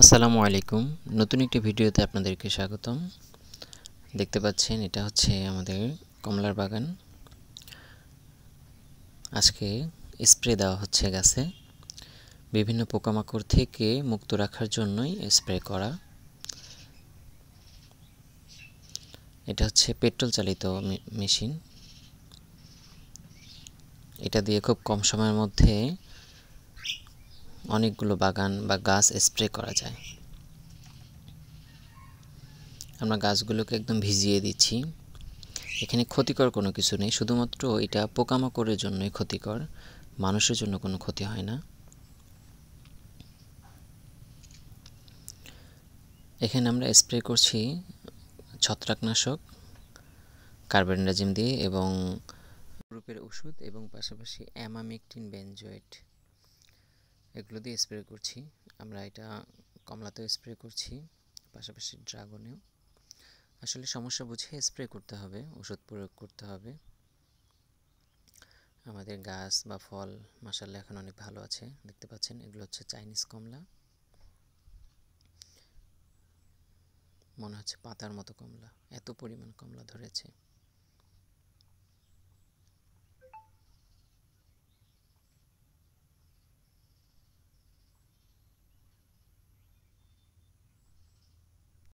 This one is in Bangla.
আসসালামু আলাইকুম নতুন একটি ভিডিওতে আপনাদেরকে স্বাগতম দেখতে পাচ্ছেন এটা হচ্ছে আমাদের কমলার বাগান আজকে স্প্রে দেওয়া হচ্ছে গাছে বিভিন্ন পোকামাকড় থেকে মুক্ত রাখার জন্যই স্প্রে করা এটা হচ্ছে পেট্রোল চালিত মেশিন এটা দিয়ে খুব কম সময়ের মধ্যে অনেকগুলো বাগান বা গাছ স্প্রে করা যায় আমরা গাছগুলোকে একদম ভিজিয়ে দিচ্ছি এখানে ক্ষতিকর কোনো কিছু নেই শুধুমাত্র এটা পোকামাকড়ের জন্যই ক্ষতিকর মানুষের জন্য কোনো ক্ষতি হয় না এখানে আমরা স্প্রে করছি ছত্রাকনাশক কার্বেন্ডাজিম দিয়ে এবং গ্রুপের ওষুধ এবং পাশাপাশি অ্যামামিকটিন বেঞ্জয়েট এগুলো দিয়ে স্প্রে করছি আমরা এটা কমলাতেও স্প্রে করছি পাশাপাশি ড্রাগনেও আসলে সমস্যা বুঝে স্প্রে করতে হবে ওষুধ প্রয়োগ করতে হবে আমাদের গাছ বা ফল মাসাল্লা এখন অনেক ভালো আছে দেখতে পাচ্ছেন এগুলো হচ্ছে চাইনিজ কমলা মনে হচ্ছে পাতার মতো কমলা এত পরিমাণ কমলা ধরেছে